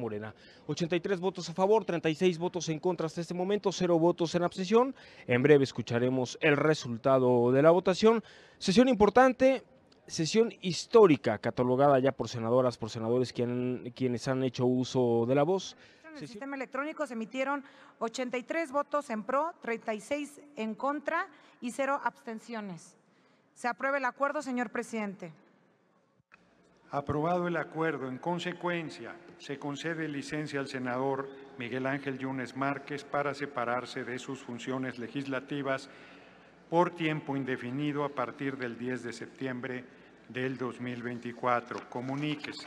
Morena. 83 votos a favor, 36 votos en contra hasta este momento, 0 votos en abstención. En breve escucharemos el resultado de la votación. Sesión importante, sesión histórica, catalogada ya por senadoras, por senadores quien, quienes han hecho uso de la voz. En el sistema electrónico se emitieron 83 votos en pro, 36 en contra y 0 abstenciones. Se aprueba el acuerdo, señor presidente. Aprobado el acuerdo, en consecuencia, se concede licencia al senador Miguel Ángel Yunes Márquez para separarse de sus funciones legislativas por tiempo indefinido a partir del 10 de septiembre del 2024. Comuníquese.